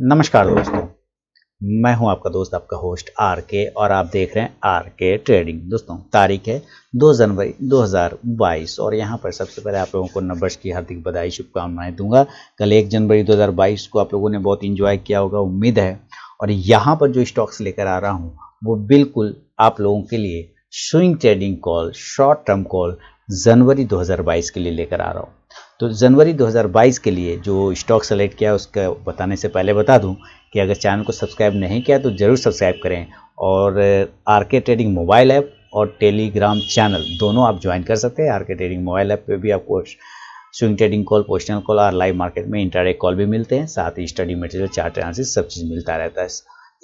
नमस्कार दोस्तों मैं हूं आपका दोस्त आपका होस्ट आर के और आप देख रहे हैं आर के ट्रेडिंग दोस्तों तारीख है 2 जनवरी 2022 और यहां पर सबसे पहले आप लोगों को नंबर्स की हार्दिक बधाई शुभकामनाएं दूंगा कल 1 जनवरी 2022 को आप लोगों ने बहुत इंजॉय किया होगा उम्मीद है और यहाँ पर जो स्टॉक्स लेकर आ रहा हूँ वो बिल्कुल आप लोगों के लिए swing trading call short term call जनवरी दो के लिए लेकर आ रहा हूँ तो जनवरी 2022 के लिए जो स्टॉक सेलेक्ट किया उसका बताने से पहले बता दूं कि अगर चैनल को सब्सक्राइब नहीं किया तो ज़रूर सब्सक्राइब करें और R K trading mobile app और टेलीग्राम चैनल दोनों आप ज्वाइन कर सकते हैं are K trading mobile app पे भी आपको swing trading call positional call और लाइव मार्केट में इंटरडे कॉल भी मिलते हैं साथ ही स्टडी मटेरियल चार्ट एनालिसिस सब चीज़ मिलता रहता है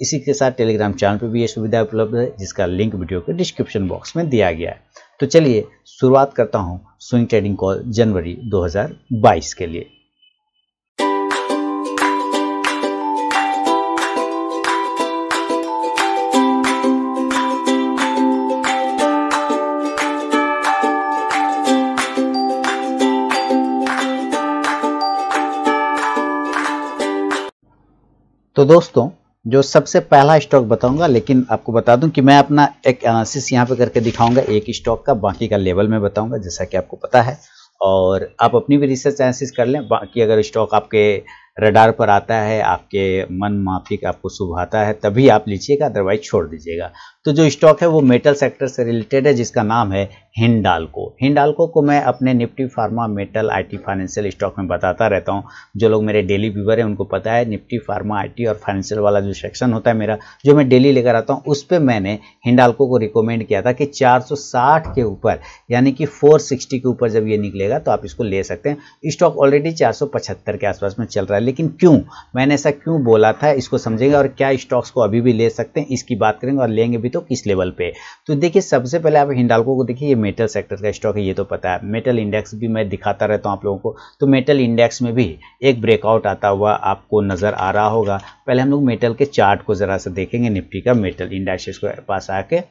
इसी के साथ टेलीग्राम चैनल पर भी ये सुविधा उपलब्ध है जिसका लिंक वीडियो के डिस्क्रिप्शन बॉक्स में दिया गया है तो चलिए शुरुआत करता हूँ स्विंग ट्रेडिंग कॉल जनवरी 2022 के लिए तो दोस्तों जो सबसे पहला स्टॉक बताऊंगा लेकिन आपको बता दूं कि मैं अपना एक एनालिसिस यहाँ पे करके दिखाऊंगा एक स्टॉक का बाकी का लेवल में बताऊंगा जैसा कि आपको पता है और आप अपनी भी रिसर्च एनालिसिस कर लें बाकी अगर स्टॉक आपके रडार पर आता है आपके मन माफिक आपको सुभाता है तभी आप लीजिएगा अदरवाइज छोड़ दीजिएगा तो जो स्टॉक है वो मेटल सेक्टर से रिलेटेड है जिसका नाम है हिंडालको हिंडालको को मैं अपने Nifty pharma metal IT financial stock में बताता रहता हूँ जो लोग मेरे डेली व्यूवर हैं उनको पता है निफ्टी फार्मा आई और फाइनेंशियल वाला जो सेक्शन होता है मेरा जो मैं डेली लेकर आता हूँ उस पर मैंने हिंडालको को रिकमेंड किया था कि चार के ऊपर यानी कि फोर के ऊपर जब ये निकलेगा तो आप इसको ले सकते हैं स्टॉक ऑलरेडी चार के आसपास में चल रहा है लेकिन क्यों मैंने ऐसा क्यों बोला था इसको समझेंगे और क्या स्टॉक्स को अभी भी ले सकते हैं इसकी बात करेंगे और लेंगे भी तो किस लेवल पे तो देखिए सबसे पहले आप हिंडालको को देखिए ये मेटल सेक्टर का स्टॉक है ये तो पता है मेटल इंडेक्स भी मैं दिखाता रहता हूँ आप लोगों को तो मेटल इंडेक्स में भी एक ब्रेकआउट आता हुआ आपको नज़र आ रहा होगा पहले हम लोग मेटल के चार्ट को ज़रा सा देखेंगे निफ्टी का मेटल इंडेक्स के पास आके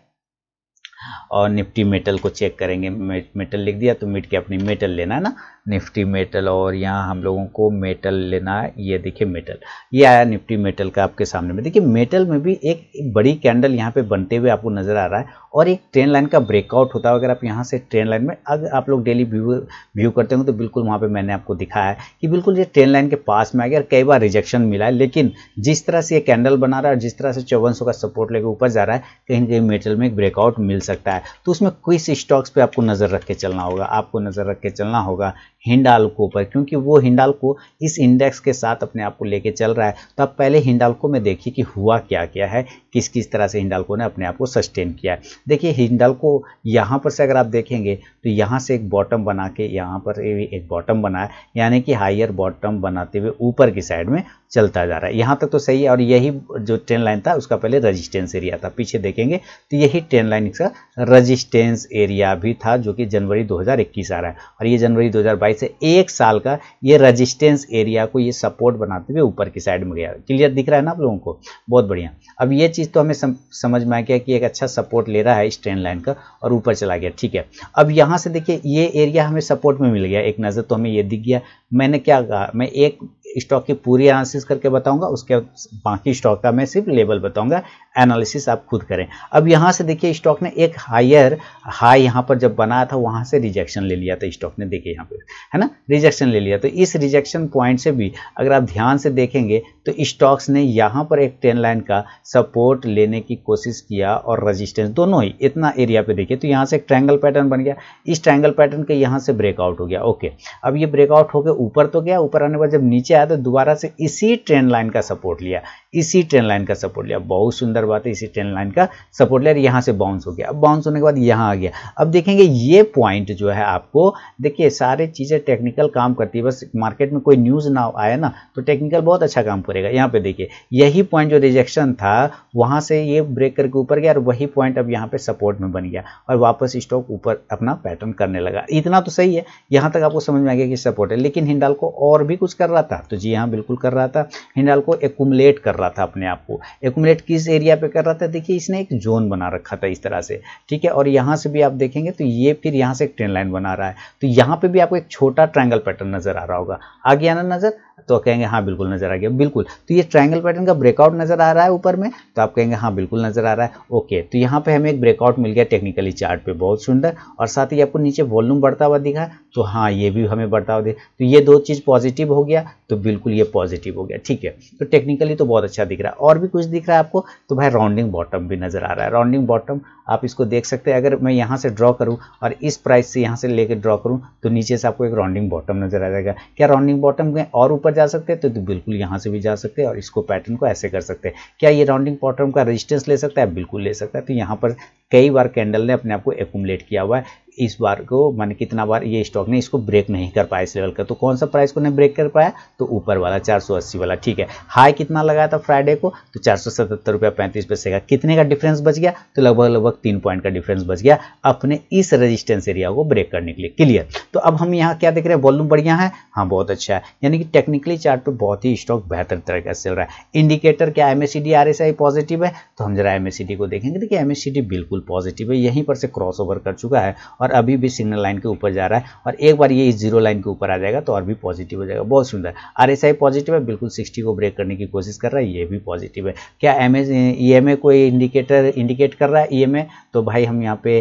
और निफ्टी मेटल को चेक करेंगे मेटल लिख दिया तो मिट के अपनी मेटल लेना है ना निफ्टी मेटल और यहाँ हम लोगों को मेटल लेना है ये देखिए मेटल ये आया निफ्टी मेटल का आपके सामने में देखिए मेटल में भी एक बड़ी कैंडल यहाँ पे बनते हुए आपको नज़र आ रहा है और एक ट्रेन लाइन का ब्रेकआउट होता है अगर आप यहाँ से ट्रेन लाइन में अगर आप लोग डेली व्यू व्यू करते हो तो बिल्कुल वहाँ पर मैंने आपको दिखाया है कि बिल्कुल ये ट्रेन लाइन के पास में आ गया और कई बार रिजेक्शन मिला है लेकिन जिस तरह से ये कैंडल बना रहा है और जिस तरह से चौवन का सपोर्ट लेकर ऊपर जा रहा है कहीं कहीं मेटल में एक ब्रेकआउट मिल सकता है तो उसमें किस स्टॉक्स पर आपको नज़र रख के चलना होगा आपको नज़र रख के चलना होगा हिंडालको पर क्योंकि वो हिंडालको इस इंडेक्स के साथ अपने आप को लेके चल रहा है तो आप पहले हिंडालको में देखिए कि हुआ क्या क्या है किस किस तरह से हिंडालको ने अपने आप को सस्टेन किया है देखिए को यहाँ पर से अगर आप देखेंगे तो यहाँ से एक बॉटम बना के यहाँ पर एक बॉटम बना है यानी कि हाइयर बॉटम बनाते हुए ऊपर की साइड में चलता जा रहा है यहाँ तक तो सही है और यही जो ट्रेन लाइन था उसका पहले रजिस्टेंस एरिया था पीछे देखेंगे तो यही ट्रेन लाइन इसका रजिस्टेंस एरिया भी था जो कि जनवरी 2021 आ रहा है और ये जनवरी 2022 लंबाई से एक साल का ये रजिस्टेंस एरिया को ये सपोर्ट बनाते हुए ऊपर की साइड में गया क्लियर दिख रहा है ना आप लोगों को बहुत बढ़िया अब ये चीज़ तो हमें समझ में आ गया कि एक अच्छा सपोर्ट ले रहा है इस ट्रेन लाइन का और ऊपर चला गया ठीक है अब यहाँ से देखिए ये एरिया हमें सपोर्ट में मिल गया एक नज़र तो हमें ये दिख गया मैंने क्या कहा मैं एक स्टॉक की पूरी एनालिसिस करके बताऊंगा उसके बाकी स्टॉक का मैं सिर्फ लेवल बताऊंगा एनालिसिस आप खुद करें अब यहां से देखिए स्टॉक ने एक हायर हाई यहां पर जब बनाया था वहां से रिजेक्शन ले लिया था स्टॉक ने देखिए यहाँ पे है ना रिजेक्शन ले लिया तो इस रिजेक्शन पॉइंट से भी अगर आप ध्यान से देखेंगे तो स्टॉक्स ने यहाँ पर एक ट्रेन लाइन का सपोर्ट लेने की कोशिश किया और रजिस्टेंस दोनों ही इतना एरिया पे देखिए तो यहाँ से एक ट्रैंगल पैटर्न बन गया इस ट्रैंगल पैटर्न के यहाँ से ब्रेकआउट हो गया ओके अब ये ब्रेकआउट होकर ऊपर तो गया ऊपर आने के बाद जब नीचे आया तो दोबारा से इसी ट्रेन लाइन का सपोर्ट लिया इसी ट्रेन लाइन का सपोर्ट लिया बहुत सुंदर बात है इसी ट्रेन लाइन का सपोर्ट लिया यहाँ से बाउंस हो गया अब बाउंस होने के बाद यहाँ आ गया अब देखेंगे ये पॉइंट जो है आपको देखिए सारे चीज़ें टेक्निकल काम करती है बस मार्केट में कोई न्यूज़ ना आए ना तो टेक्निकल बहुत अच्छा काम करेगा यहाँ पर देखिए यही पॉइंट जो रिजेक्शन था वहाँ से ये ब्रेक करके ऊपर गया और वही पॉइंट अब यहाँ पर सपोर्ट में बन गया और वापस स्टॉक ऊपर अपना पैटर्न करने लगा इतना तो सही है यहाँ तक आपको समझ में आ गया कि सपोर्ट है लेकिन हिंडाल को और भी कुछ कर रहा था तो जी हाँ बिल्कुल कर रहा था हिंडाल को एकुमलेट कर रहा था अपने आप को एकुमलेट किस एरिया पे कर रहा था देखिए इसने एक जोन बना रखा था इस तरह से ठीक है और यहाँ से भी आप देखेंगे तो ये फिर यहाँ से एक ट्रेन लाइन बना रहा है तो यहाँ पर भी आपको एक छोटा ट्रायंगल पैटर्न नज़र आ रहा होगा आगे आना नज़र तो कहेंगे हाँ बिल्कुल नज़र आ गया बिल्कुल तो ये ट्रायंगल पैटर्न का ब्रेकआउट नज़र आ रहा है ऊपर में तो आप कहेंगे हाँ बिल्कुल नज़र आ रहा है ओके तो यहाँ पे हमें एक ब्रेकआउट मिल गया टेक्निकली चार्ट पे बहुत सुंदर और साथ ही आपको नीचे वॉल्यूम बढ़ता हुआ दिखा तो हाँ ये भी हमें बढ़ता हुआ दिखा तो ये दो चीज़ पॉजिटिव हो गया तो बिल्कुल ये पॉजिटिव हो गया ठीक है तो टेक्निकली तो बहुत अच्छा दिख रहा है और भी कुछ दिख रहा है आपको तो भाई राउंडिंग बॉटम भी नज़र आ रहा है राउंडिंग बॉटम आप इसको देख सकते हैं अगर मैं यहाँ से ड्रॉ करूँ और इस प्राइस से यहाँ से लेकर ड्रॉ करूँ तो नीचे से आपको एक राउंडिंग बॉटम नज़र आ जाएगा क्या राउंडिंग बॉटम में और ऊपर जा सकते हैं तो, बिल्कुल यहाँ से भी जा सकते हैं और इसको पैटर्न को ऐसे कर सकते हैं क्या ये राउंडिंग पॉटर्म का रजिस्टेंस ले सकता है बिल्कुल ले सकता है तो यहाँ पर कई बार कैंडल ने अपने आप को एकुमलेट किया हुआ है इस बार को माने कितना बार ये स्टॉक ने इसको ब्रेक नहीं कर पाया इस लेवल का तो कौन सा प्राइस को ने ब्रेक कर पाया तो ऊपर वाला 480 वाला ठीक है हाई कितना लगाया था फ्राइडे को तो चार सौ सतहत्तर रुपया पैंतीस पैसे का कितने का डिफरेंस बच गया तो लगभग लगभग तीन पॉइंट का डिफरेंस बच गया अपने इस रजिस्टेंस एरिया को ब्रेक करने के लिए क्लियर तो अब हम यहाँ क्या देख रहे हैं वॉल्यूम बढ़िया है हाँ बहुत अच्छा है यानी कि टेक्निकली चार्ट पर बहुत ही स्टॉक बेहतर तरीके से चल रहा है इंडिकेटर क्या एम एस सी पॉजिटिव है तो हम जरा एम को देखेंगे देखिए एम बिल्कुल पॉजिटिव है यहीं पर से क्रॉस कर चुका है और अभी भी सिग्नल लाइन के ऊपर जा रहा है और एक बार ये इस जीरो लाइन के ऊपर आ जाएगा तो और भी पॉजिटिव हो जाएगा बहुत सुंदर आर पॉजिटिव है बिल्कुल सिक्सटी को ब्रेक करने की कोशिश कर रहा है ये भी पॉजिटिव है क्या एम एस e कोई इंडिकेटर इंडिकेट कर रहा है ई e तो भाई हम यहाँ पे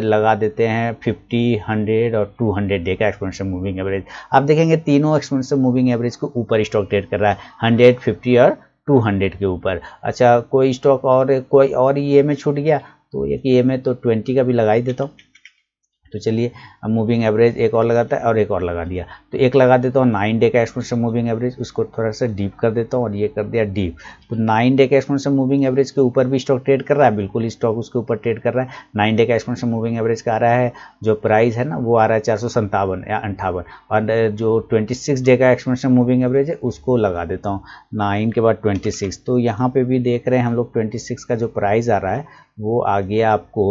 लगा देते हैं 50, 100 और 200 डे का एक्सपोनेंशियल मूविंग एवरेज आप देखेंगे तीनों एक्सपोनेंशियल मूविंग एवरेज को ऊपर स्टॉक ट्रेड कर रहा है 100, 50 और 200 के ऊपर अच्छा कोई स्टॉक और कोई और ई e ए छूट गया तो एक ई में तो 20 का भी लगा ही देता हूँ तो चलिए अब मूविंग एवरेज एक और लगाता है और एक और लगा दिया तो एक लगा देता हूँ नाइन डे का एक्सपोनेंशियल मूविंग एवरेज उसको थोड़ा सा डीप कर देता हूँ और ये कर दिया डीप तो नाइन डे का एक्सपोनेंशियल मूविंग एवरेज के ऊपर भी स्टॉक ट्रेड कर रहा है बिल्कुल स्टॉक उसके ऊपर ट्रेड कर रहा है नाइन डे का एक्सपोनेंशियल मूविंग एवरेज का आ रहा है जो प्राइस है ना वो आ रहा है चार सौ या अंठावन और जो ट्वेंटी सिक्स डे का एक्सपोनेंशियल मूविंग एवरेज है उसको लगा देता हूँ नाइन के बाद ट्वेंटी सिक्स तो यहाँ पर भी देख रहे हैं हम लोग ट्वेंटी सिक्स का जो प्राइज़ आ रहा है वो आ गया आपको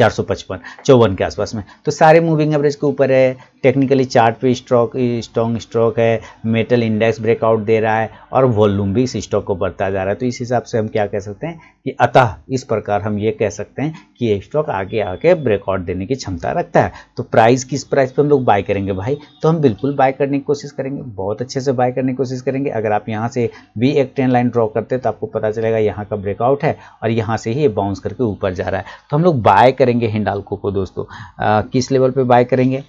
चार सौ पचपन चौवन के आसपास में तो सारे मूविंग एवरेज के ऊपर है टेक्निकली चार्ट पे स्ट्रॉक स्ट्रॉन्ग स्ट्रॉक है मेटल इंडेक्स ब्रेकआउट दे रहा है और वॉल्यूम भी इस स्टॉक को बढ़ता जा रहा है तो इस हिसाब से हम क्या कह सकते हैं कि अतः इस प्रकार हम ये कह सकते हैं कि ये स्टॉक आगे आके ब्रेकआउट देने की क्षमता रखता है तो प्राइस किस प्राइस पर हम लोग बाय करेंगे भाई तो हम बिल्कुल बाय करने की कोशिश करेंगे बहुत अच्छे से बाय करने की कोशिश करेंगे अगर आप यहाँ से भी एक ट्रेन लाइन ड्रॉ करते तो आपको पता चलेगा यहाँ का ब्रेकआउट है और यहाँ से ही ये बाउंस करके ऊपर जा रहा है तो हम लोग बाय करेंगे हिंडालको को दोस्तों किस लेवल पर बाय करेंगे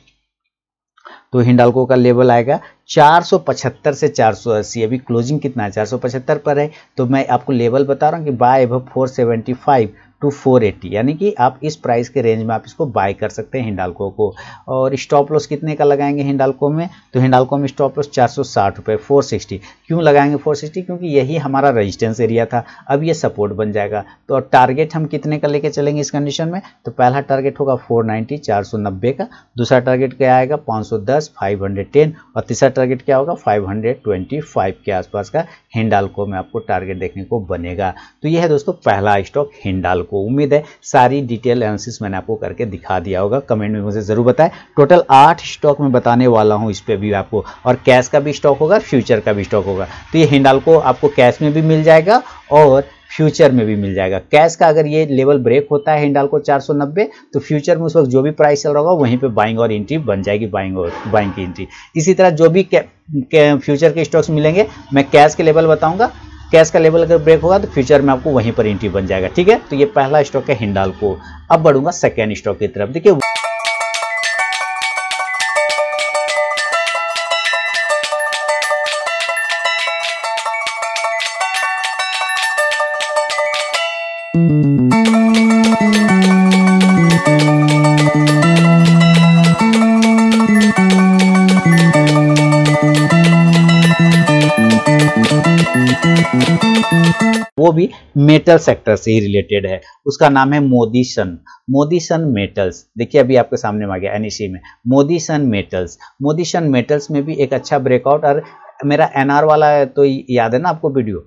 तो हिंडालको का लेवल आएगा 475 से 480 अभी क्लोजिंग कितना है 475 पर है तो मैं आपको लेवल बता रहा हूँ कि बाय एव 475 टू 480 यानी कि आप इस प्राइस के रेंज में आप इसको बाय कर सकते हैं हिंडालको को और स्टॉप लॉस कितने का लगाएंगे हिंडालको में तो हिंडालको में स्टॉप लॉस चार सौ साठ रुपये फोर सिक्सटी क्यों लगाएंगे फोर सिक्सटी क्योंकि यही हमारा रजिस्टेंस एरिया था अब ये सपोर्ट बन जाएगा तो टारगेट हम कितने का लेके चलेंगे इस कंडीशन में तो पहला टारगेट होगा फोर नाइन्टी चार सौ नब्बे का दूसरा टारगेट क्या आएगा पाँच सौ दस फाइव हंड्रेड टेन और तीसरा टारगेट क्या होगा फाइव हंड्रेड ट्वेंटी फाइव के आसपास का हिंडालको में आपको टारगेट देखने को बनेगा तो यह है दोस्तों पहला स्टॉक हिंडालको को उम्मीद है सारी डिटेल एनालिसिस मैंने आपको करके दिखा दिया होगा कमेंट में मुझे ज़रूर बताएं टोटल आठ स्टॉक में बताने वाला हूँ इस पर भी आपको और कैश का भी स्टॉक होगा फ्यूचर का भी स्टॉक होगा तो ये को आपको कैश में भी मिल जाएगा और फ्यूचर में भी मिल जाएगा कैश का अगर ये लेवल ब्रेक होता है हिंडाल को 490 तो फ्यूचर में उस वक्त जो भी प्राइस चल रहा होगा वहीं पे बाइंग और एंट्री बन जाएगी बाइंग और बाइंग की एंट्री इसी तरह जो भी के, के, फ्यूचर के स्टॉक्स मिलेंगे मैं कैश के लेवल बताऊंगा कैश का लेवल अगर ब्रेक होगा तो फ्यूचर में आपको वहीं पर एंट्री बन जाएगा ठीक है तो ये पहला स्टॉक है हिंडाल को अब बढ़ूंगा सेकेंड स्टॉक की तरफ देखिए मेटल सेक्टर से ही रिलेटेड है उसका नाम है Modison Modison metals देखिए अभी आपके सामने में आ गया एनईसी में Modison metals Modison metals में भी एक अच्छा ब्रेकआउट और मेरा एनआर वाला है तो याद है ना आपको वीडियो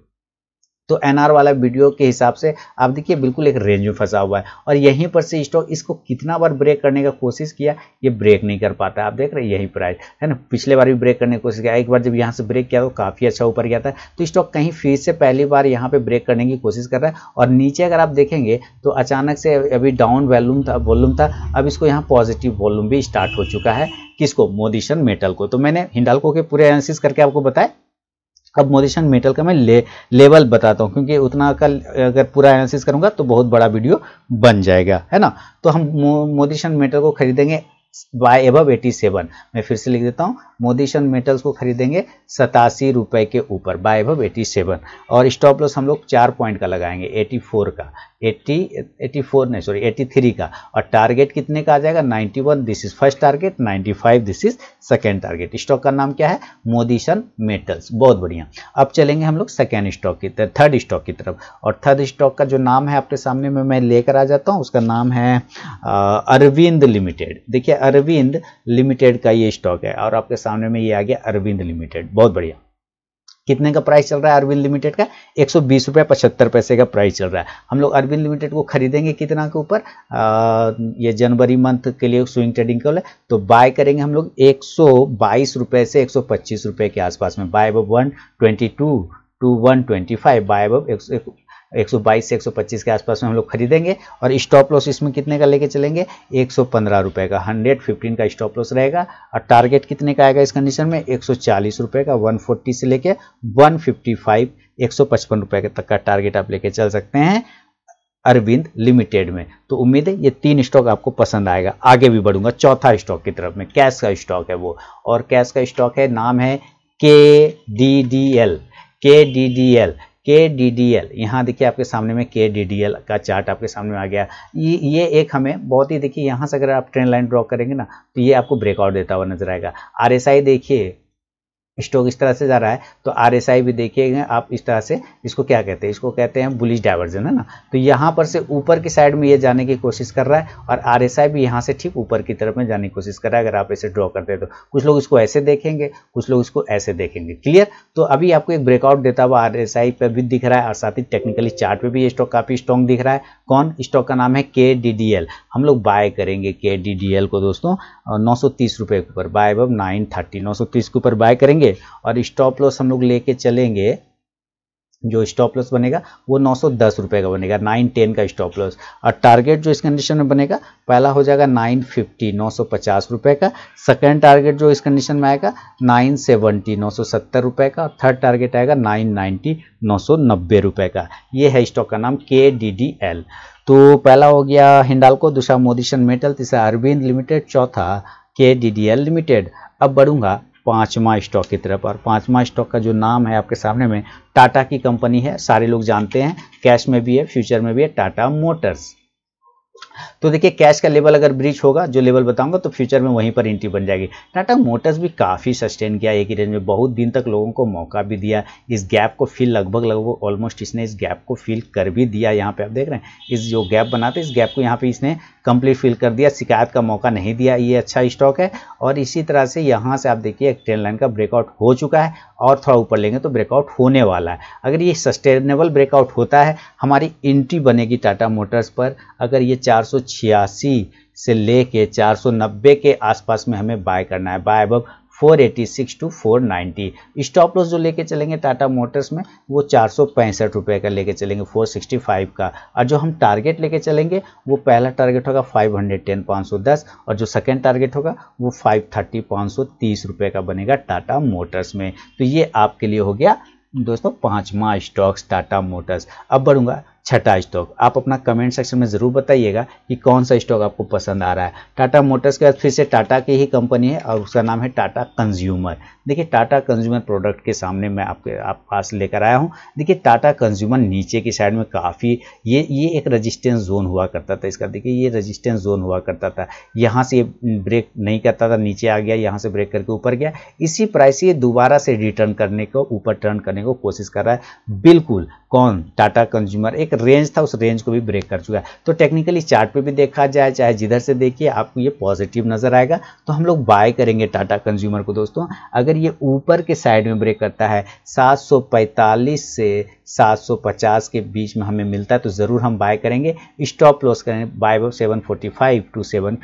तो एनआर वाला वीडियो के हिसाब से आप देखिए बिल्कुल एक रेंज में फंसा हुआ है और यहीं पर से स्टॉक इसको कितना बार ब्रेक करने का कोशिश किया ये ब्रेक नहीं कर पाता है आप देख रहे हैं यही प्राइस है ना पिछले बार भी ब्रेक करने की कोशिश किया एक बार जब यहाँ से ब्रेक किया तो काफ़ी अच्छा ऊपर गया था तो स्टॉक कहीं फिर से पहली बार यहाँ पर ब्रेक करने की कोशिश कर रहा है और नीचे अगर आप देखेंगे तो अचानक से अभी डाउन वॉल्यूम था वॉल्यूम था अब इसको यहाँ पॉजिटिव वॉल्यूम भी स्टार्ट हो चुका है किसको मोदीशन मेटल को तो मैंने हिंडालको के पूरे एनालिसिस करके आपको बताया अब मोदीशन मेटल का मैं ले, लेवल बताता हूँ क्योंकि उतना का अगर पूरा एनालिसिस करूँगा तो बहुत बड़ा वीडियो बन जाएगा है ना तो हम मोदीशन मेटल को खरीदेंगे बाय एबव 87 मैं फिर से लिख देता हूँ मोदीशन मेटल्स को खरीदेंगे सतासी रुपए के ऊपर बाय एबव 87 और स्टॉप लॉस हम लोग चार पॉइंट का लगाएंगे 84 का 80 84 नहीं सॉरी 83 का और टारगेट कितने का आ जाएगा 91 this is first target 95 this is second target stock का नाम क्या है मोदीशन मेटल्स बहुत बढ़िया अब चलेंगे हम लोग सेकेंड स्टॉक की तरफ थर्ड स्टॉक की तरफ और थर्ड स्टॉक का जो नाम है आपके सामने में मैं लेकर आ जाता हूँ उसका नाम है अरविंद लिमिटेड देखिए अरविंद लिमिटेड का ये स्टॉक है और आपके सामने में ये आ गया अरविंद लिमिटेड बहुत बढ़िया कितने का प्राइस चल रहा है अरविंद लिमिटेड का एक सौ बीस पचहत्तर पैसे का प्राइस चल रहा है हम लोग अरविंद लिमिटेड को खरीदेंगे कितना के ऊपर ये जनवरी मंथ के लिए स्विंग ट्रेडिंग कॉल है तो बाय करेंगे हम लोग एक सौ से एक सौ के आसपास में buy one twenty two to one twenty five buy अब एक 122 से 125 के आसपास में हम लोग खरीदेंगे और स्टॉप लॉस इसमें कितने का लेके चलेंगे एक रुपए का 115 का स्टॉप लॉस रहेगा और टारगेट कितने का आएगा इस कंडीशन में एक रुपए का 140 से लेके 155 155 रुपए तक का टारगेट आप लेके चल सकते हैं अरविंद लिमिटेड में तो उम्मीद है ये तीन स्टॉक आपको पसंद आएगा आगे भी बढ़ूंगा चौथा स्टॉक की तरफ में कैश का स्टॉक है वो और कैश का स्टॉक है नाम है K D D L K D D L K D D L यहाँ देखिए आपके सामने में के डी डी एल का चार्ट आपके सामने आ गया ये ये एक हमें बहुत ही देखिए यहाँ से अगर आप ट्रेंड लाइन ड्रॉ करेंगे ना तो ये आपको ब्रेकआउट देता हुआ नजर आएगा आर एस आई देखिए स्टॉक इस तरह से जा रहा है तो आर भी देखिएगा आप इस तरह से इसको क्या कहते हैं इसको कहते हैं बुलिश डाइवर्जन है ना तो यहाँ पर से ऊपर की साइड में ये जाने की कोशिश कर रहा है और आर भी यहाँ से ठीक ऊपर की तरफ में जाने की कोशिश कर रहा है अगर आप इसे ड्रॉ करते हैं तो कुछ लोग इसको ऐसे देखेंगे कुछ लोग इसको ऐसे देखेंगे क्लियर तो अभी आपको एक ब्रेकआउट देता हुआ आर एस पर भी दिख रहा है और साथ ही टेक्निकली चार्ट पे भी ये स्टॉक काफ़ी स्ट्रॉन्ग दिख रहा है कौन स्टॉक का नाम है के हम लोग बाय करेंगे के को दोस्तों नौ सौ के ऊपर बाय अब नाइन थर्टी के ऊपर बाय करेंगे करेंगे और स्टॉप लॉस हम लोग लेके चलेंगे जो स्टॉप लॉस बनेगा वो नौ सौ दस रुपये का बनेगा नाइन टेन का स्टॉप लॉस और टारगेट जो इस कंडीशन में बनेगा पहला हो जाएगा नाइन फिफ्टी नौ सौ पचास रुपये का सेकेंड टारगेट जो इस कंडीशन में आएगा नाइन सेवेंटी नौ सौ सत्तर रुपये का और थर्ड टारगेट आएगा नाइन नाइन्टी नौ सौ नब्बे रुपये का ये है स्टॉक का नाम के डी डी एल तो पहला हो गया हिंडालको दूसरा मोदीशन मेटल तीसरा अरविंद लिमिटेड चौथा के डी डी एल लिमिटेड अब बढ़ूंगा पांचवा स्टॉक की तरफ और पांचवा स्टॉक का जो नाम है आपके सामने में टाटा की कंपनी है सारे लोग जानते हैं कैश में भी है फ्यूचर में भी है टाटा मोटर्स तो देखिए कैश का लेवल अगर ब्रीच होगा जो लेवल बताऊंगा तो फ्यूचर में वहीं पर एंट्री बन जाएगी टाटा मोटर्स भी काफ़ी सस्टेन किया एक ही रेंज में बहुत दिन तक लोगों को मौका भी दिया इस गैप को फिल लगभग लगभग ऑलमोस्ट इसने इस गैप को फिल कर भी दिया यहाँ पे आप देख रहे हैं इस जो गैप बनाते इस गैप को यहाँ पे इसने कंप्लीट फिल कर दिया शिकायत का मौका नहीं दिया ये अच्छा स्टॉक है और इसी तरह से यहाँ से आप देखिए एक ट्रेन लाइन का ब्रेकआउट हो चुका है और थोड़ा ऊपर लेंगे तो ब्रेकआउट होने वाला है अगर ये सस्टेनेबल ब्रेकआउट होता है हमारी एंट्री बनेगी टाटा मोटर्स पर अगर ये चार 486 से लेके 490 के आसपास में हमें बाय करना है बाय अब 486 टू 490 स्टॉप लॉस जो लेके चलेंगे टाटा मोटर्स में वो चार रुपए का लेके चलेंगे 465 का और जो हम टारगेट लेके चलेंगे वो पहला टारगेट होगा 510 510 और जो सेकेंड टारगेट होगा वो 530 530 रुपए का बनेगा टाटा मोटर्स में तो ये आपके लिए हो गया दोस्तों पाँचवा स्टॉक्स टाटा मोटर्स अब बढ़ूंगा छठा स्टॉक आप अपना कमेंट सेक्शन में ज़रूर बताइएगा कि कौन सा स्टॉक आपको पसंद आ रहा है टाटा मोटर्स के बाद फिर से टाटा की ही कंपनी है और उसका नाम है टाटा कंज्यूमर देखिए टाटा कंज्यूमर प्रोडक्ट के सामने मैं आपके आप पास लेकर आया हूँ देखिए टाटा कंज्यूमर नीचे की साइड में काफ़ी ये ये एक रजिस्टेंस जोन हुआ करता था इसका देखिए ये रजिस्टेंस जोन हुआ करता था यहाँ से ब्रेक नहीं करता था नीचे आ गया यहाँ से ब्रेक करके ऊपर गया इसी प्राइस ये दोबारा से रिटर्न करने को ऊपर टर्न करने को कोशिश कर रहा है बिल्कुल कौन टाटा कंज्यूमर एक रेंज था उस रेंज को भी ब्रेक कर चुका है तो टेक्निकली चार्ट पे भी देखा जाए चाहे जिधर से देखिए आपको ये पॉजिटिव नज़र आएगा तो हम लोग बाय करेंगे टाटा कंज्यूमर को दोस्तों अगर ये ऊपर के साइड में ब्रेक करता है 745 से 750 के बीच में हमें मिलता है तो ज़रूर हम बाय करेंगे स्टॉप लॉस करेंगे बाय वो seven two seven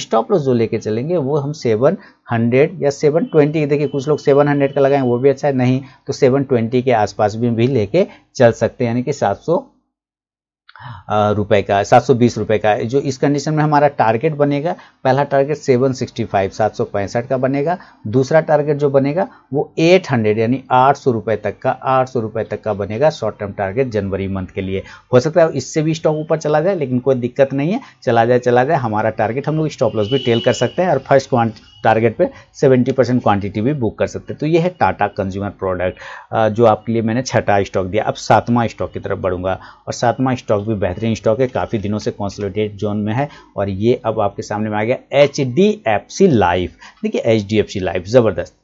stop loss जो लेके चलेंगे वो हम सेवन हंड्रेड या सेवन ट्वेंटी देखिए कुछ लोग सेवन हंड्रेड का लगाएं वो भी अच्छा है नहीं तो सेवन ट्वेंटी के आसपास भी भी लेके चल सकते हैं यानी कि सात सौ रुपए का सात सौ बीस रुपए का जो इस कंडीशन में हमारा टारगेट बनेगा पहला टारगेट सेवन सिक्सटी फाइव सात सौ पैंसठ का बनेगा दूसरा टारगेट जो बनेगा वो एट हंड्रेड यानी आठ सौ रुपए तक का आठ सौ रुपए तक का बनेगा शॉर्ट टर्म टारगेट जनवरी मंथ के लिए हो सकता है इससे भी स्टॉक ऊपर चला जाए लेकिन कोई दिक्कत नहीं है चला जाए चला जाए हमारा टारगेट हम लोग स्टॉप लॉस भी टेल कर सकते हैं और फर्स्ट क्वान्ट टारगेट पे 70 परसेंट क्वान्टिटी भी बुक कर सकते हैं तो ये है टाटा कंज्यूमर प्रोडक्ट जो आपके लिए मैंने छठा स्टॉक दिया अब सातवां स्टॉक की तरफ बढ़ूंगा और सातवां स्टॉक भी बेहतरीन स्टॉक है काफ़ी दिनों से कॉन्सोलिडेट जोन में है और ये अब आपके सामने में आ गया एच लाइफ देखिए एच लाइफ ज़बरदस्त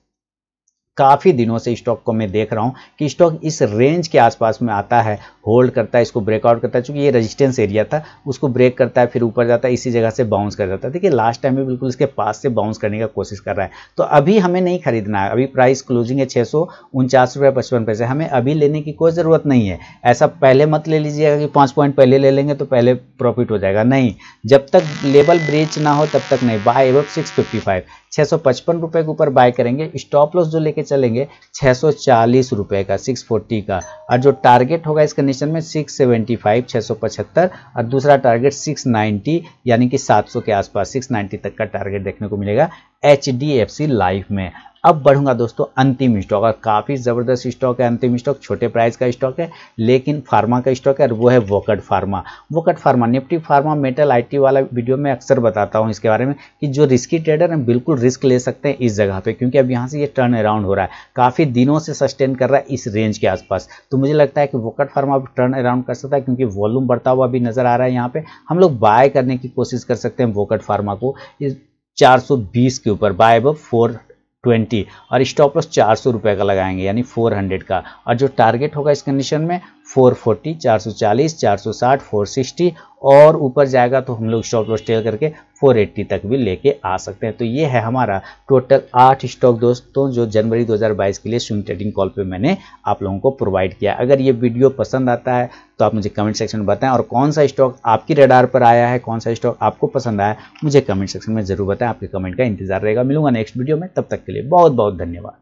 काफ़ी दिनों से स्टॉक को मैं देख रहा हूँ कि स्टॉक इस रेंज के आसपास में आता है होल्ड करता है इसको ब्रेकआउट करता है चूंकि ये रेजिस्टेंस एरिया था उसको ब्रेक करता है फिर ऊपर जाता है इसी जगह से बाउंस कर जाता है देखिए लास्ट टाइम भी बिल्कुल इसके पास से बाउंस करने का कोशिश कर रहा है तो अभी हमें नहीं खरीदना है अभी प्राइस क्लोजिंग है छः सौ पैसे हमें अभी लेने की कोई ज़रूरत नहीं है ऐसा पहले मत ले लीजिएगा कि पाँच पॉइंट पहले ले लेंगे तो पहले प्रॉफिट हो जाएगा नहीं जब तक लेवल ब्रेच ना हो तब तक नहीं बाय एव सिक्स 655 रुपए के ऊपर बाय करेंगे स्टॉप लॉस जो लेके चलेंगे 640 रुपए का 640 का और जो टारगेट होगा इस कंडीशन में 675 675 और दूसरा टारगेट 690 यानी कि 700 के आसपास 690 तक का टारगेट देखने को मिलेगा एच लाइफ में अब बढ़ूंगा दोस्तों अंतिम स्टॉक और काफ़ी ज़बरदस्त स्टॉक है अंतिम स्टॉक छोटे प्राइस का स्टॉक है लेकिन फार्मा का स्टॉक है और वो है Wockhardt pharma Wockhardt pharma Nifty pharma metal IT वाला वीडियो में अक्सर बताता हूँ इसके बारे में कि जो रिस्की ट्रेडर हैं बिल्कुल रिस्क ले सकते हैं इस जगह पर क्योंकि अब यहाँ से ये टर्न अराउंड हो रहा है काफ़ी दिनों से सस्टेन कर रहा है इस रेंज के आसपास तो मुझे लगता है कि वोकट फार्मा अब टर्न अराउंड कर सकता है क्योंकि वॉल्यूम बढ़ता हुआ भी नज़र आ रहा है यहाँ पर हम लोग बाय करने की कोशिश कर सकते हैं वोकट फार्मा को 420 के ऊपर बाय अब फोर ट्वेंटी और स्टॉप लॉस चार सौ रुपये का लगाएंगे यानी फोर हंड्रेड का और जो टारगेट होगा इस कंडीशन में फोर्टी चार 460, और ऊपर जाएगा तो हम लोग स्टॉप लॉस टेल करके 480 तक भी लेके आ सकते हैं तो ये है हमारा टोटल आठ स्टॉक दोस्तों जो जनवरी 2022 के लिए स्विंग ट्रेडिंग कॉल पे मैंने आप लोगों को प्रोवाइड किया अगर ये वीडियो पसंद आता है तो आप मुझे कमेंट सेक्शन में बताएं और कौन सा स्टॉक आपकी रडार पर आया है कौन सा स्टॉक आपको पसंद आया मुझे कमेंट सेक्शन में जरूर बताएं आपके कमेंट का इंतजार रहेगा मिलूंगा नेक्स्ट वीडियो में तब तक के लिए बहुत बहुत धन्यवाद